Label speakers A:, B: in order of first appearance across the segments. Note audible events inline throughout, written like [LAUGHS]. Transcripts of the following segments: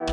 A: Hey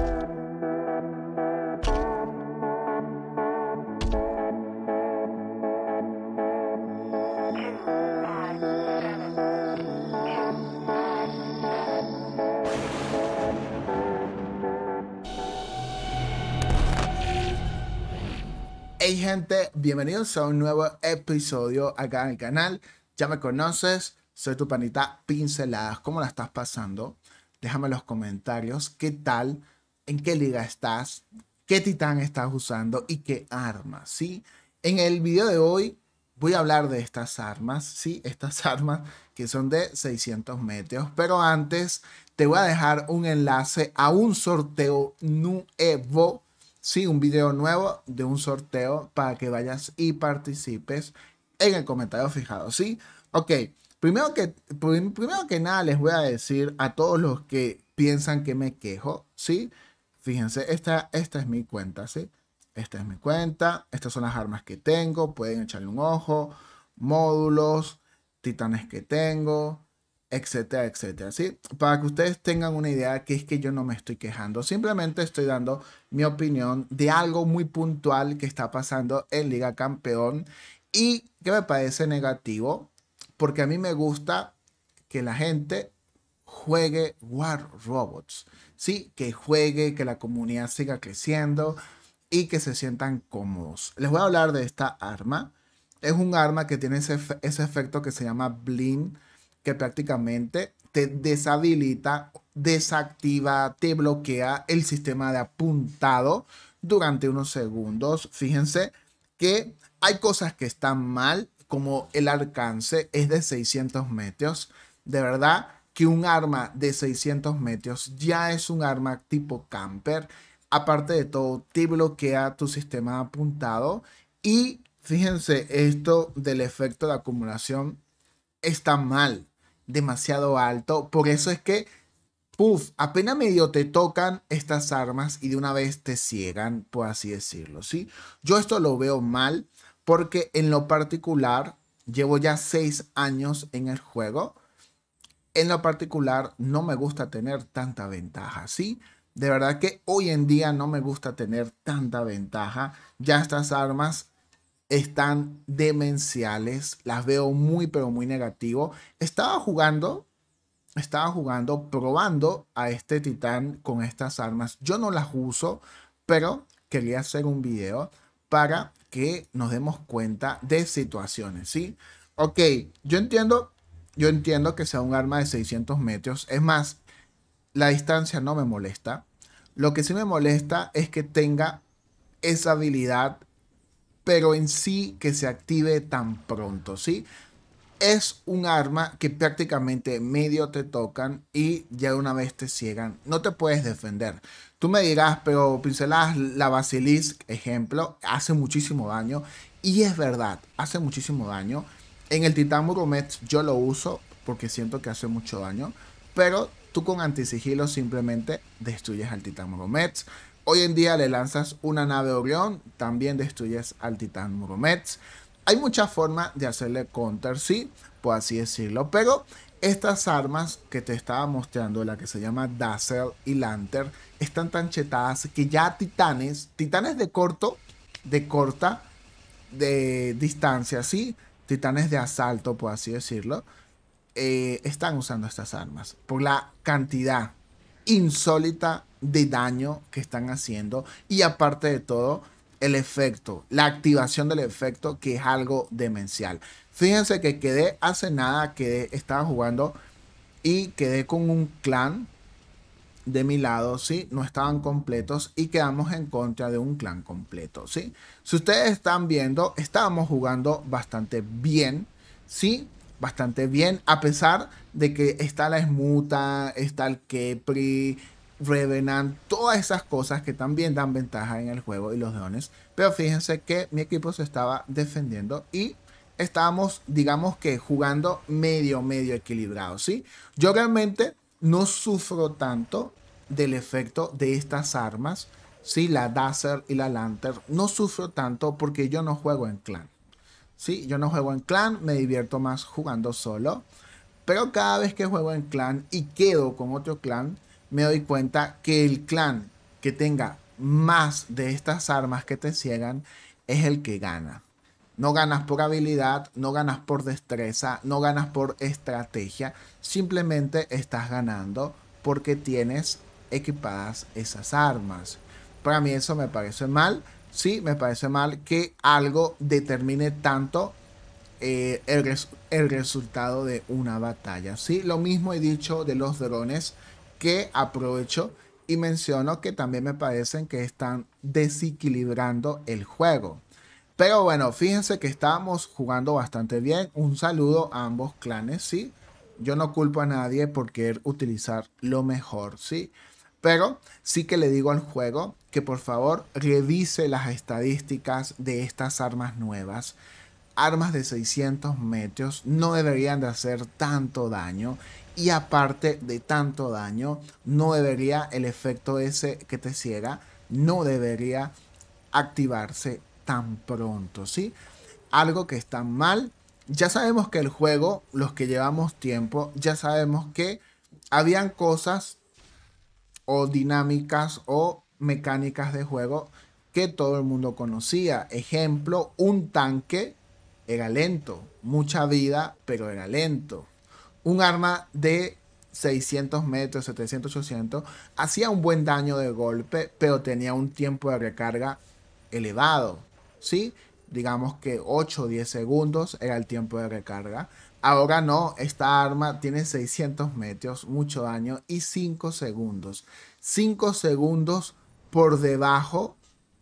A: gente, bienvenidos a un nuevo episodio acá en el canal. Ya me conoces, soy tu panita Pinceladas. ¿Cómo la estás pasando? Déjame en los comentarios qué tal en qué liga estás, qué titán estás usando y qué armas, ¿sí? En el video de hoy voy a hablar de estas armas, ¿sí? Estas [LAUGHS] armas que son de 600 metros, pero antes te voy a dejar un enlace a un sorteo nuevo, ¿sí? Un video nuevo de un sorteo para que vayas y participes en el comentario fijado, ¿sí? Ok, primero que, primero que nada les voy a decir a todos los que piensan que me quejo, ¿sí? sí Fíjense, esta, esta es mi cuenta, ¿sí? Esta es mi cuenta, estas son las armas que tengo, pueden echarle un ojo, módulos, titanes que tengo, etcétera, etcétera, ¿sí? Para que ustedes tengan una idea que es que yo no me estoy quejando, simplemente estoy dando mi opinión de algo muy puntual que está pasando en Liga Campeón y que me parece negativo, porque a mí me gusta que la gente juegue War Robots. Sí, que juegue, que la comunidad siga creciendo y que se sientan cómodos. Les voy a hablar de esta arma. Es un arma que tiene ese, ese efecto que se llama Blind, que prácticamente te deshabilita, desactiva, te bloquea el sistema de apuntado durante unos segundos. Fíjense que hay cosas que están mal, como el alcance es de 600 metros. De verdad, que un arma de 600 metros ya es un arma tipo camper. Aparte de todo, te bloquea tu sistema apuntado y fíjense, esto del efecto de acumulación está mal, demasiado alto. Por eso es que, puff, apenas medio te tocan estas armas y de una vez te ciegan, por así decirlo, ¿sí? Yo esto lo veo mal porque en lo particular llevo ya 6 años en el juego en lo particular no me gusta tener tanta ventaja, ¿sí? De verdad que hoy en día no me gusta tener tanta ventaja. Ya estas armas están demenciales, las veo muy pero muy negativo. Estaba jugando, estaba jugando, probando a este titán con estas armas. Yo no las uso, pero quería hacer un video para que nos demos cuenta de situaciones, ¿sí? Ok, yo entiendo yo entiendo que sea un arma de 600 metros. Es más, la distancia no me molesta. Lo que sí me molesta es que tenga esa habilidad, pero en sí que se active tan pronto, ¿sí? Es un arma que prácticamente medio te tocan y ya una vez te ciegan. No te puedes defender. Tú me dirás, pero pinceladas la basilisk, ejemplo, hace muchísimo daño. Y es verdad, hace muchísimo daño. En el Titán Muromets yo lo uso porque siento que hace mucho daño, pero tú con antisigilo simplemente destruyes al Titán Muromets Hoy en día le lanzas una nave Orión, también destruyes al Titán Muromets Hay muchas formas de hacerle counter, sí, por así decirlo, pero estas armas que te estaba mostrando, la que se llama Dazzle y Lantern, están tan chetadas que ya titanes, titanes de corto, de corta, de distancia, ¿sí? titanes de asalto, por así decirlo, eh, están usando estas armas por la cantidad insólita de daño que están haciendo y aparte de todo el efecto, la activación del efecto que es algo demencial. Fíjense que quedé hace nada que estaba jugando y quedé con un clan de mi lado, ¿sí? No estaban completos y quedamos en contra de un clan completo, ¿sí? Si ustedes están viendo, estábamos jugando bastante bien, ¿sí? Bastante bien, a pesar de que está la Esmuta, está el Kepri, Revenant, todas esas cosas que también dan ventaja en el juego y los dones. Pero fíjense que mi equipo se estaba defendiendo y estábamos, digamos que, jugando medio, medio equilibrado, ¿sí? Yo realmente no sufro tanto del efecto de estas armas, Si la Dazer y la Lanter, no sufro tanto porque yo no juego en clan. ¿sí? Yo no juego en clan, me divierto más jugando solo, pero cada vez que juego en clan y quedo con otro clan, me doy cuenta que el clan que tenga más de estas armas que te ciegan es el que gana. No ganas por habilidad, no ganas por destreza, no ganas por estrategia. Simplemente estás ganando porque tienes equipadas esas armas. Para mí eso me parece mal. Sí, me parece mal que algo determine tanto eh, el, el, resultado de una batalla. Sí, lo mismo he dicho de los drones que aprovecho y menciono que también me parecen que están desequilibrando el juego. Pero bueno, fíjense que estábamos jugando bastante bien. Un saludo a ambos clanes, ¿sí? Yo no culpo a nadie por querer utilizar lo mejor, ¿sí? Pero sí que le digo al juego que por favor revise las estadísticas de estas armas nuevas. Armas de 600 metros no deberían de hacer tanto daño y aparte de tanto daño no debería el efecto ese que te ciega, no debería activarse tan pronto, ¿sí? Algo que está mal. Ya sabemos que el juego, los que llevamos tiempo, ya sabemos que habían cosas o dinámicas o mecánicas de juego que todo el mundo conocía. Ejemplo, un tanque era lento, mucha vida, pero era lento. Un arma de 600 metros, 700, 800, hacía un buen daño de golpe, pero tenía un tiempo de recarga elevado. ¿sí? Digamos que 8 o 10 segundos era el tiempo de recarga. Ahora no, esta arma tiene 600 metros, mucho daño y 5 segundos. 5 segundos por debajo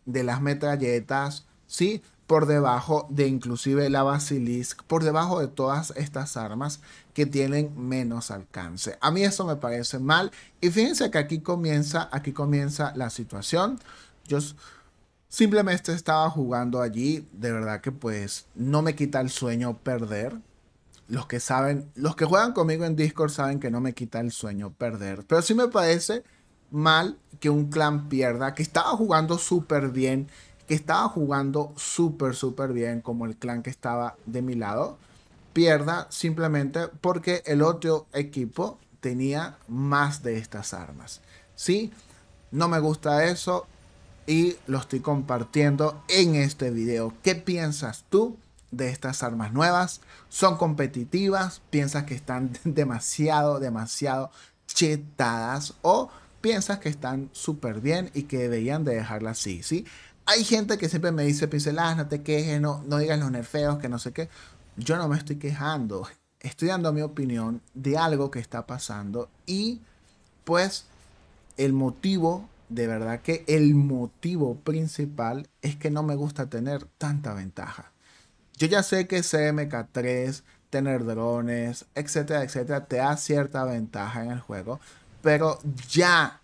A: de las metralletas, ¿sí? Por debajo de inclusive la basilisk, por debajo de todas estas armas que tienen menos alcance. A mí eso me parece mal. Y fíjense que aquí comienza, aquí comienza la situación. Yo Simplemente estaba jugando allí, de verdad que pues no me quita el sueño perder. Los que saben, los que juegan conmigo en Discord saben que no me quita el sueño perder. Pero sí me parece mal que un clan pierda, que estaba jugando súper bien, que estaba jugando súper, súper bien, como el clan que estaba de mi lado, pierda simplemente porque el otro equipo tenía más de estas armas. ¿Sí? No me gusta eso y lo estoy compartiendo en este video. ¿Qué piensas tú de estas armas nuevas? ¿Son competitivas? ¿Piensas que están [LAUGHS] demasiado, demasiado chetadas? ¿O piensas que están súper bien y que deberían de dejarlas así? ¿sí? Hay gente que siempre me dice, pinceladas, ah, no te quejes, no, no digas los nerfeos, que no sé qué. Yo no me estoy quejando. Estoy dando mi opinión de algo que está pasando y pues el motivo de verdad que el motivo principal es que no me gusta tener tanta ventaja. Yo ya sé que CMK3, tener drones, etcétera, etcétera, te da cierta ventaja en el juego, pero ya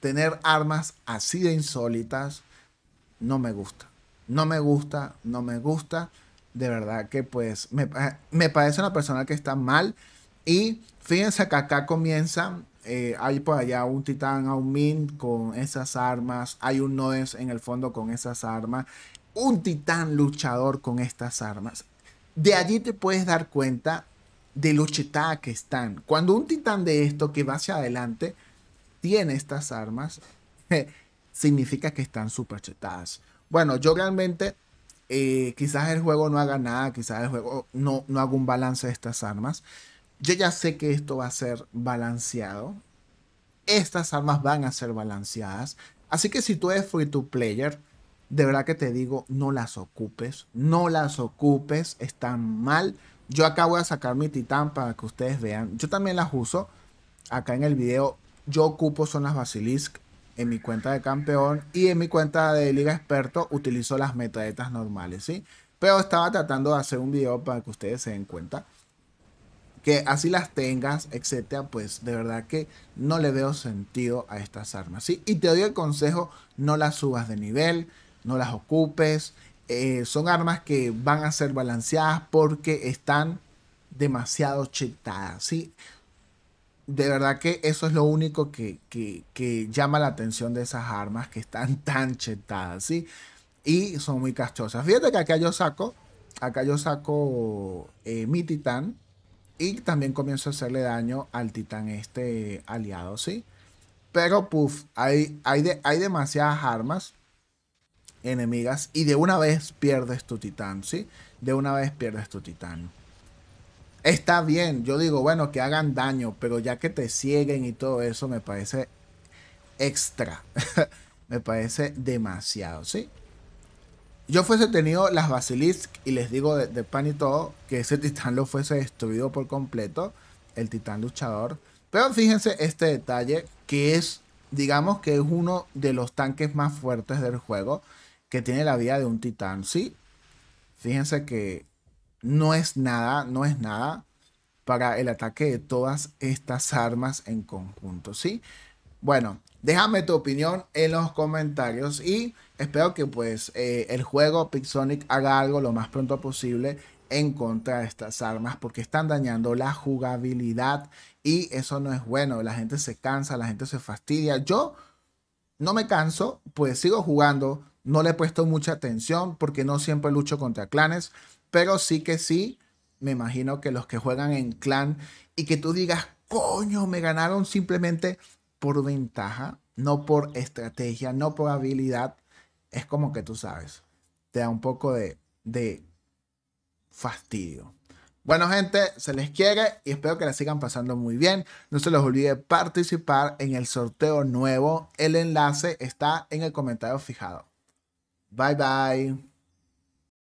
A: tener armas así de insólitas no me gusta. No me gusta, no me gusta. De verdad que pues me, eh, me parece una persona que está mal. Y fíjense que acá comienza eh, hay por allá un titán a min con esas armas, hay un Nodens en el fondo con esas armas, un titán luchador con estas armas. De allí te puedes dar cuenta de lo chetadas que están. Cuando un titán de esto que va hacia adelante tiene estas armas, [LAUGHS] significa que están súper chetadas. Bueno, yo realmente, eh, quizás el juego no haga nada, quizás el juego no, no haga un balance de estas armas yo ya sé que esto va a ser balanceado. Estas armas van a ser balanceadas. Así que si tú eres free to player, de verdad que te digo, no las ocupes. No las ocupes, están mal. Yo acá voy a sacar mi titán para que ustedes vean. Yo también las uso. Acá en el video yo ocupo son las basilisk en mi cuenta de campeón y en mi cuenta de liga experto utilizo las metadetas normales, ¿sí? Pero estaba tratando de hacer un video para que ustedes se den cuenta que así las tengas, etcétera, pues de verdad que no le veo sentido a estas armas, ¿sí? Y te doy el consejo, no las subas de nivel, no las ocupes, eh, son armas que van a ser balanceadas porque están demasiado chetadas, ¿sí? De verdad que eso es lo único que, llama la atención de esas armas que están [LAUGHS] tan chetadas, ¿sí? Y son muy cachosas. Fíjate que acá yo saco, acá yo saco eh, mi titán, y también comienzo a hacerle daño al titán este aliado, ¿sí? Pero, puff, hay, hay, hay demasiadas armas enemigas y de una vez pierdes tu titán, ¿sí? De una vez pierdes tu titán. Está bien, yo digo, bueno, que hagan daño, pero ya que te cieguen y todo eso, me parece extra. [LAUGHS] me parece demasiado, ¿sí? yo fuese tenido las Basilisk y les digo de, pan y todo que ese [LAUGHS] titán lo fuese destruido por completo, el titán luchador. Pero fíjense este detalle que es, digamos que es uno de los tanques más fuertes del juego que tiene la vida de un titán, ¿sí? Fíjense que no es nada, no es nada para el ataque de todas estas armas en conjunto, ¿sí? sí bueno, déjame tu opinión en los comentarios y espero que pues eh, el juego Pixonic haga algo lo más pronto posible en contra de estas armas porque están dañando la jugabilidad y eso no es bueno. La gente se cansa, la gente se fastidia. Yo no me canso, pues sigo jugando, no le he puesto mucha atención porque no siempre lucho contra clanes, pero sí que sí, me imagino que los que juegan en clan y que tú digas, coño, me ganaron simplemente por ventaja, no por estrategia, no por habilidad. Es como que tú sabes, te da un poco de, fastidio. Bueno, gente, se les quiere y espero que la sigan pasando muy bien. No se les olvide participar en el sorteo nuevo. El enlace está en el comentario fijado. Bye bye.